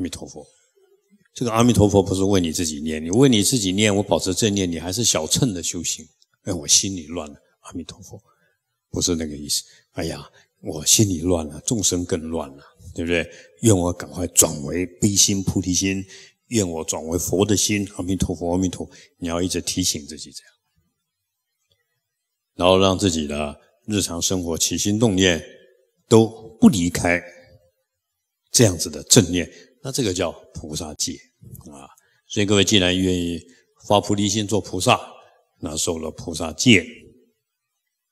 阿弥陀佛，这个阿弥陀佛不是为你自己念，你为你自己念，我保持正念，你还是小乘的修行。哎，我心里乱了。阿弥陀佛，不是那个意思。哎呀，我心里乱了，众生更乱了，对不对？愿我赶快转为悲心菩提心，愿我转为佛的心。阿弥陀佛，阿弥陀，你要一直提醒自己这样，然后让自己的日常生活起心动念都不离开这样子的正念。那这个叫菩萨戒啊，所以各位既然愿意发菩提心做菩萨，那受了菩萨戒，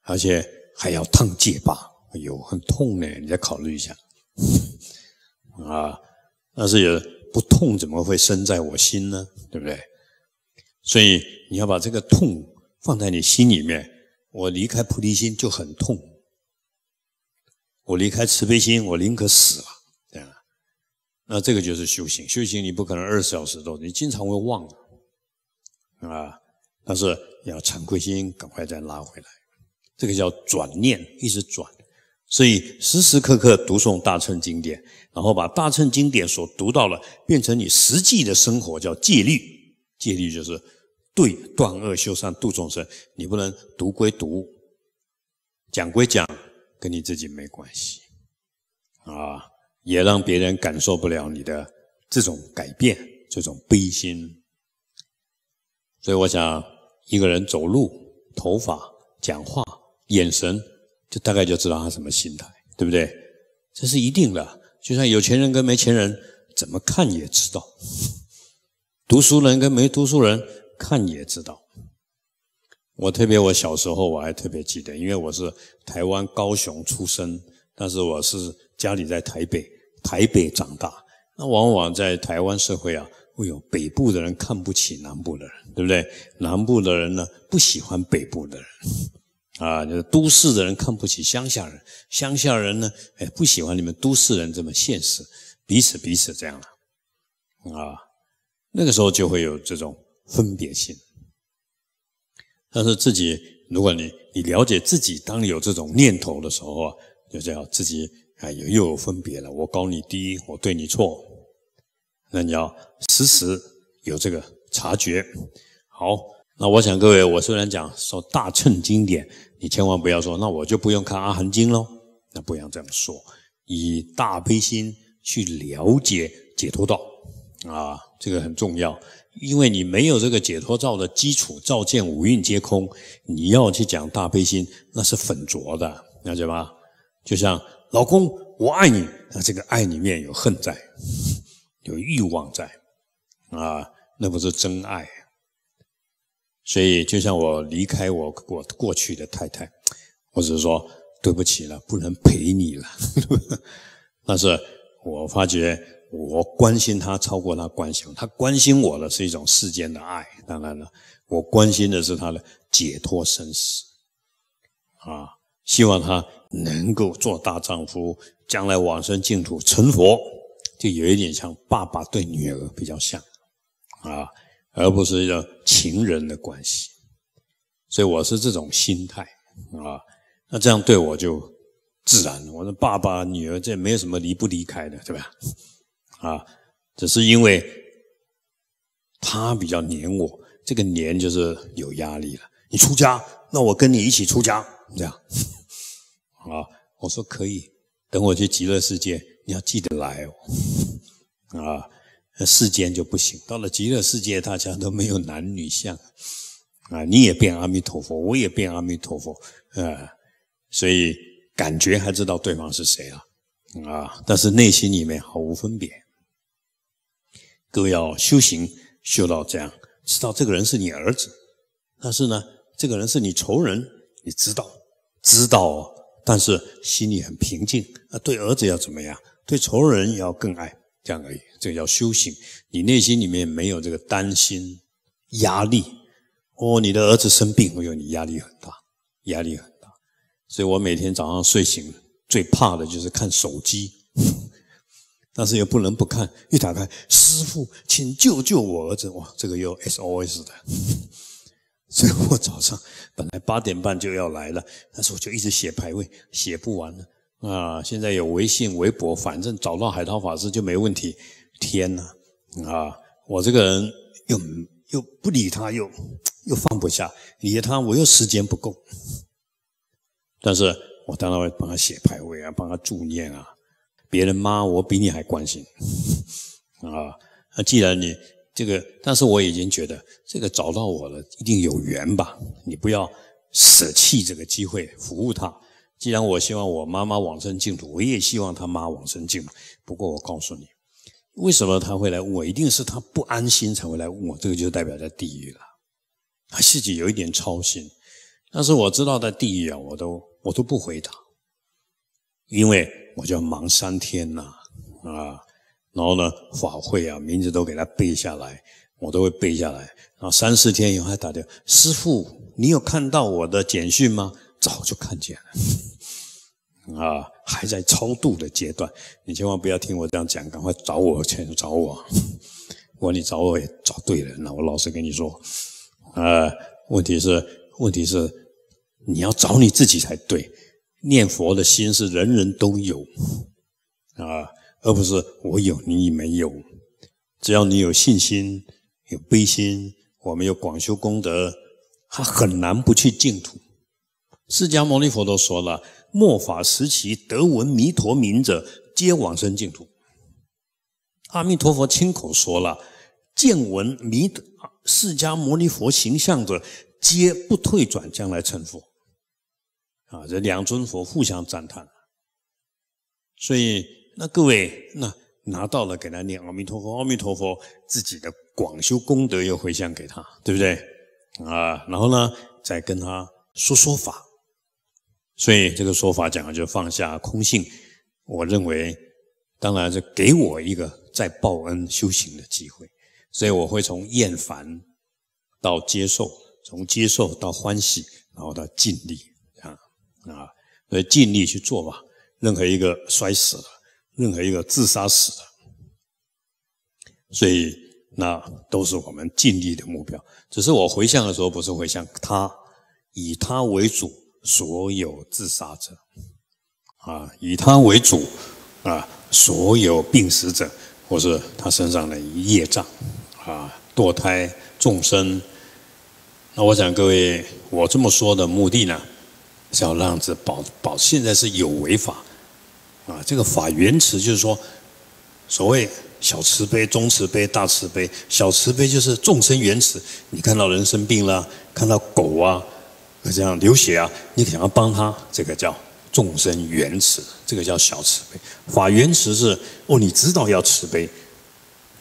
而且还要烫戒疤，呦，很痛呢，你再考虑一下啊。但是也不痛怎么会生在我心呢？对不对？所以你要把这个痛放在你心里面。我离开菩提心就很痛，我离开慈悲心，我宁可死了。那这个就是修行，修行你不可能二十小时都，你经常会忘，啊，但是要惭愧心，赶快再拉回来，这个叫转念，一直转，所以时时刻刻读诵大乘经典，然后把大乘经典所读到了，变成你实际的生活，叫戒律，戒律就是对断恶修善度众生，你不能读归读，讲归讲，跟你自己没关系，啊。也让别人感受不了你的这种改变，这种悲心。所以我想，一个人走路、头发、讲话、眼神，就大概就知道他什么心态，对不对？这是一定的。就像有钱人跟没钱人，怎么看也知道；读书人跟没读书人，看也知道。我特别，我小时候我还特别记得，因为我是台湾高雄出生，但是我是家里在台北。台北长大，那往往在台湾社会啊，会有北部的人看不起南部的人，对不对？南部的人呢，不喜欢北部的人，啊，就是都市的人看不起乡下人，乡下人呢，哎，不喜欢你们都市人这么现实，彼此彼此这样了，啊，那个时候就会有这种分别心。但是自己，如果你你了解自己，当有这种念头的时候啊，就是要自己。哎，又又有分别了。我高你低，我对你错，那你要时时有这个察觉。好，那我想各位，我虽然讲说大乘经典，你千万不要说，那我就不用看阿含经喽。那不要这样说，以大悲心去了解解脱道啊，这个很重要。因为你没有这个解脱道的基础，照见五蕴皆空，你要去讲大悲心，那是粉浊的，了解吗？就像。老公，我爱你。那这个爱里面有恨在，有欲望在，啊，那不是真爱。所以，就像我离开我我过去的太太，我只是说对不起了，不能陪你了。但是，我发觉我关心她超过她关心她关心我的是一种世间的爱，当然了，我关心的是她的解脱生死。啊，希望她。能够做大丈夫，将来往生净土成佛，就有一点像爸爸对女儿比较像，啊，而不是要情人的关系。所以我是这种心态，啊，那这样对我就自然了。我说爸爸女儿这没有什么离不离开的，对吧？啊，只是因为他比较黏我，这个黏就是有压力了。你出家，那我跟你一起出家，这样。啊！我说可以，等我去极乐世界，你要记得来哦。啊，世间就不行，到了极乐世界，大家都没有男女相，啊，你也变阿弥陀佛，我也变阿弥陀佛，啊，所以感觉还知道对方是谁了，啊，但是内心里面毫无分别。各位要修行，修到这样，知道这个人是你儿子，但是呢，这个人是你仇人，你知道，知道。但是心里很平静，啊，对儿子要怎么样？对仇人要更爱，这样而已。这叫修行。你内心里面没有这个担心、压力。哦，你的儿子生病，哎呦，你压力很大，压力很大。所以我每天早上睡醒最怕的就是看手机，但是又不能不看。一打开，师傅，请救救我儿子！哇，这个又 SOS 的。所以我早上本来八点半就要来了，但是我就一直写排位，写不完了啊！现在有微信、微博，反正找到海涛法师就没问题。天呐，啊，我这个人又又不理他，又又放不下，理他我又时间不够。但是我当然会帮他写排位啊，帮他助念啊。别人骂我比你还关心啊！那既然你……这个，但是我已经觉得这个找到我了，一定有缘吧。你不要舍弃这个机会服务他。既然我希望我妈妈往生净土，我也希望他妈往生净土。不过我告诉你，为什么他会来问我？一定是他不安心才会来问我。这个就代表在地狱了。他自己有一点操心，但是我知道在地狱啊，我都我都不回答，因为我就要忙三天呐，啊。然后呢，法会啊，名字都给他背下来，我都会背下来。然后三四天以后他打电话，师傅，你有看到我的简讯吗？早就看见了，啊，还在超度的阶段，你千万不要听我这样讲，赶快找我去找我。我说你找我也找对人了，我老实跟你说，啊，问题是问题是你要找你自己才对，念佛的心是人人都有，啊。而不是我有你没有，只要你有信心、有悲心，我们有广修功德，他很难不去净土。释迦牟尼佛都说了：末法时期，得闻弥陀名者，皆往生净土。阿弥陀佛亲口说了，见闻弥释迦牟尼佛形象的，皆不退转，将来成佛。啊，这两尊佛互相赞叹，所以。那各位，那拿到了给他念阿弥陀佛，阿弥陀佛，自己的广修功德又回向给他，对不对？啊，然后呢，再跟他说说法，所以这个说法讲的就放下空性，我认为当然是给我一个再报恩修行的机会，所以我会从厌烦到接受，从接受到欢喜，然后到尽力啊啊，所以尽力去做吧。任何一个摔死了。任何一个自杀死的，所以那都是我们尽力的目标。只是我回向的时候，不是回向他，以他为主；所有自杀者，啊，以他为主，啊，所有病死者，或是他身上的业障，啊，堕胎众生。那我想各位，我这么说的目的呢，是要让这保保现在是有违法。啊，这个法原词就是说，所谓小慈悲、中慈悲、大慈悲。小慈悲就是众生原始，你看到人生病了，看到狗啊这样流血啊，你想要帮他，这个叫众生原始，这个叫小慈悲。法原词是哦，你知道要慈悲，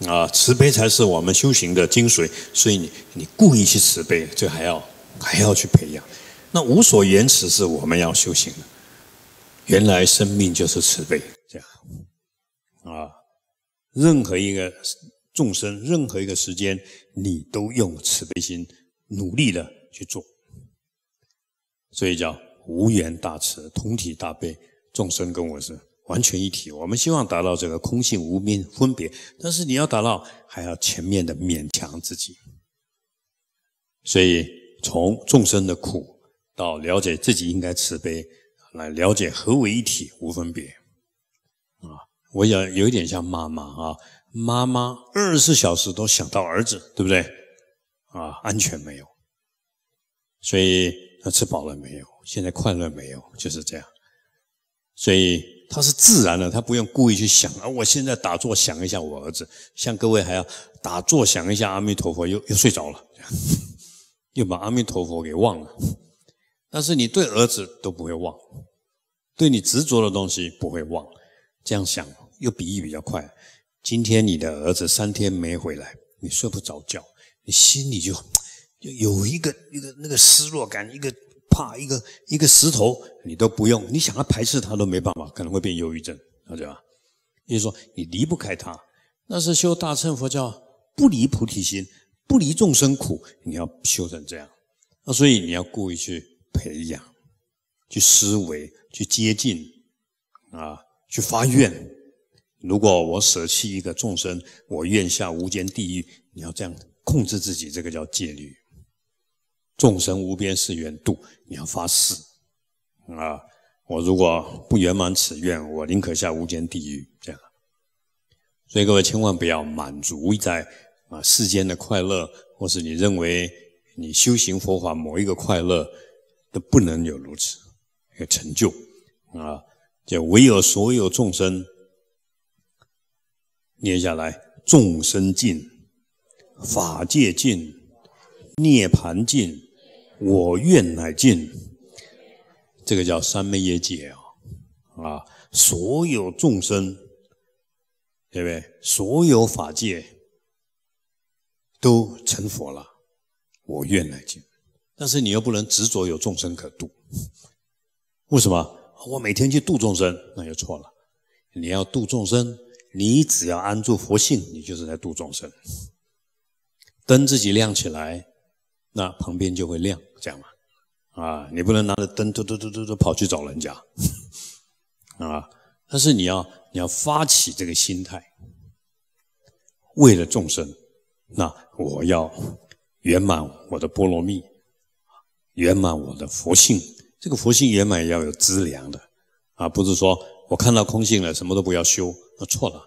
啊，慈悲才是我们修行的精髓，所以你你故意去慈悲，这还要还要去培养。那无所缘慈是我们要修行的。原来生命就是慈悲，这样啊，任何一个众生，任何一个时间，你都用慈悲心努力的去做，所以叫无缘大慈，同体大悲，众生跟我是完全一体。我们希望达到这个空性无明分别，但是你要达到，还要全面的勉强自己。所以从众生的苦，到了解自己应该慈悲。来了解何为一体无分别啊！我想有一点像妈妈啊，妈妈二十四小时都想到儿子，对不对？啊，安全没有，所以他吃饱了没有？现在快乐没有？就是这样，所以他是自然的，他不用故意去想啊。我现在打坐想一下我儿子，像各位还要打坐想一下阿弥陀佛，又又睡着了，又把阿弥陀佛给忘了。但是你对儿子都不会忘。对你执着的东西不会忘，这样想又比喻比较快。今天你的儿子三天没回来，你睡不着觉，你心里就就 有一个一个那个失落感，一个怕，一个一个石头，你都不用，你想要排斥他都没办法，可能会变忧郁症，对吧？也就是说，你离不开他，那是修大乘佛教，不离菩提心，不离众生苦，你要修成这样。那所以你要故意去培养，去思维。去接近啊，去发愿。如果我舍弃一个众生，我愿下无间地狱。你要这样控制自己，这个叫戒律。众生无边誓愿度，你要发誓啊！我如果不圆满此愿，我宁可下无间地狱。这样，所以各位千万不要满足在啊世间的快乐，或是你认为你修行佛法某一个快乐都不能有如此一个成就。啊，就唯有所有众生念下来，众生尽，法界尽，涅槃尽，我愿乃尽。这个叫三昧耶界啊！啊，所有众生，对不对？所有法界都成佛了，我愿乃尽。但是你又不能执着有众生可度，为什么？我每天去度众生，那就错了。你要度众生，你只要安住佛性，你就是在度众生。灯自己亮起来，那旁边就会亮，这样嘛。啊，你不能拿着灯嘟嘟嘟嘟嘟跑去找人家。啊，但是你要你要发起这个心态，为了众生，那我要圆满我的波罗蜜，圆满我的佛性。这个佛性圆满要有资粮的啊，不是说我看到空性了什么都不要修，那错了。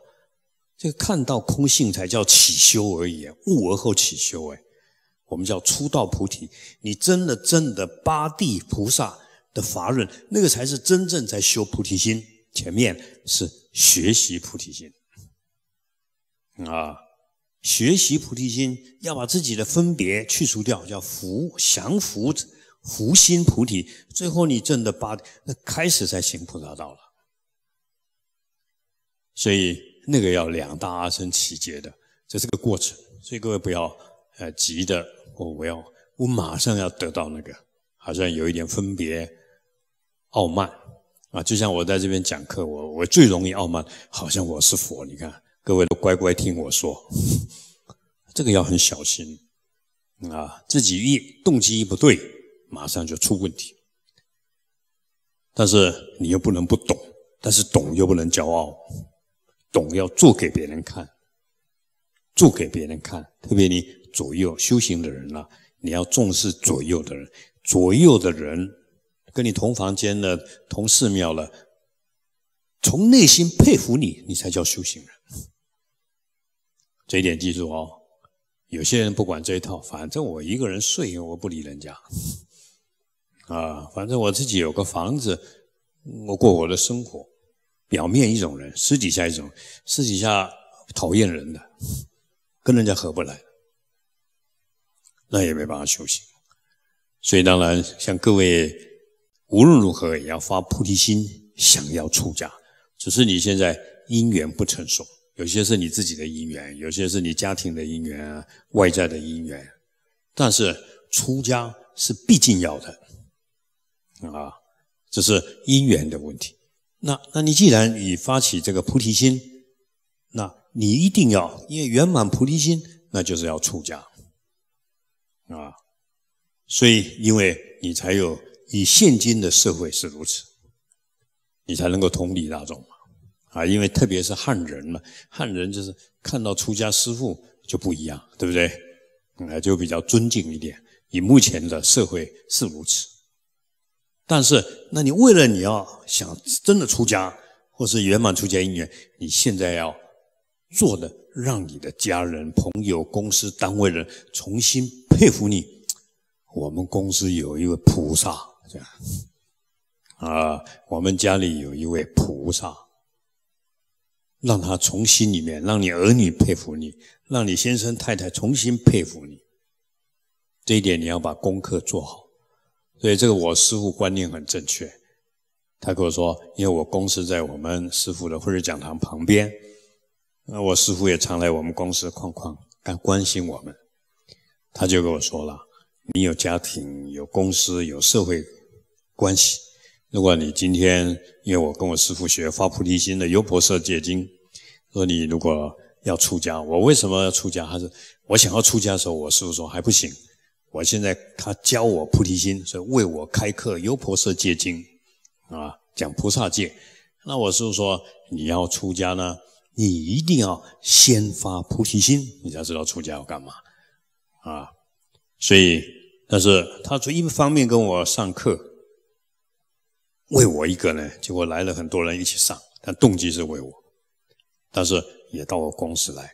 这个看到空性才叫起修而已，悟而后起修哎。我们叫初道菩提，你真的真的八地菩萨的法润，那个才是真正在修菩提心。前面是学习菩提心啊，学习菩提心要把自己的分别去除掉，叫福降服。福心菩提，最后你证的八，那开始在行菩萨道了，所以那个要两大阿僧齐劫的，这是个过程，所以各位不要呃急的我我要我马上要得到那个，好像有一点分别傲慢啊，就像我在这边讲课，我我最容易傲慢，好像我是佛，你看各位都乖乖听我说，这个要很小心啊，自己一动机不对。马上就出问题，但是你又不能不懂，但是懂又不能骄傲，懂要做给别人看，做给别人看。特别你左右修行的人了，你要重视左右的人，左右的人跟你同房间的、同寺庙的，从内心佩服你，你才叫修行人。这一点记住哦。有些人不管这一套，反正我一个人睡，我不理人家。啊，反正我自己有个房子，我过我的生活。表面一种人，私底下一种，私底下讨厌人的，跟人家合不来，那也没办法修行。所以当然，像各位，无论如何也要发菩提心，想要出家。只是你现在因缘不成熟，有些是你自己的因缘，有些是你家庭的因缘啊，外在的因缘。但是出家是必定要的。啊，这是因缘的问题。那那你既然已发起这个菩提心，那你一定要，因为圆满菩提心，那就是要出家啊。所以，因为你才有以现今的社会是如此，你才能够同理大众啊。因为特别是汉人嘛，汉人就是看到出家师父就不一样，对不对？啊，就比较尊敬一点。以目前的社会是如此。但是，那你为了你要想真的出家，或是圆满出家因缘，你现在要做的，让你的家人、朋友、公司单位人重新佩服你。我们公司有一位菩萨这样，啊，我们家里有一位菩萨，让他从心里面让你儿女佩服你，让你先生太太重新佩服你，这一点你要把功课做好。所以这个我师父观念很正确，他跟我说，因为我公司在我们师父的慧日讲堂旁边，那我师父也常来我们公司逛逛，他关心我们。他就跟我说了，你有家庭，有公司，有社会关系，如果你今天，因为我跟我师父学《发菩提心的优婆塞戒经》，说你如果要出家，我为什么要出家？他说，我想要出家的时候，我师父说还不行。我现在他教我菩提心，所以为我开课《优婆塞戒经》，啊，讲菩萨戒。那我是说，你要出家呢，你一定要先发菩提心，你才知道出家要干嘛啊。所以，但是他从一方面跟我上课，为我一个呢，结果来了很多人一起上，但动机是为我，但是也到我公司来。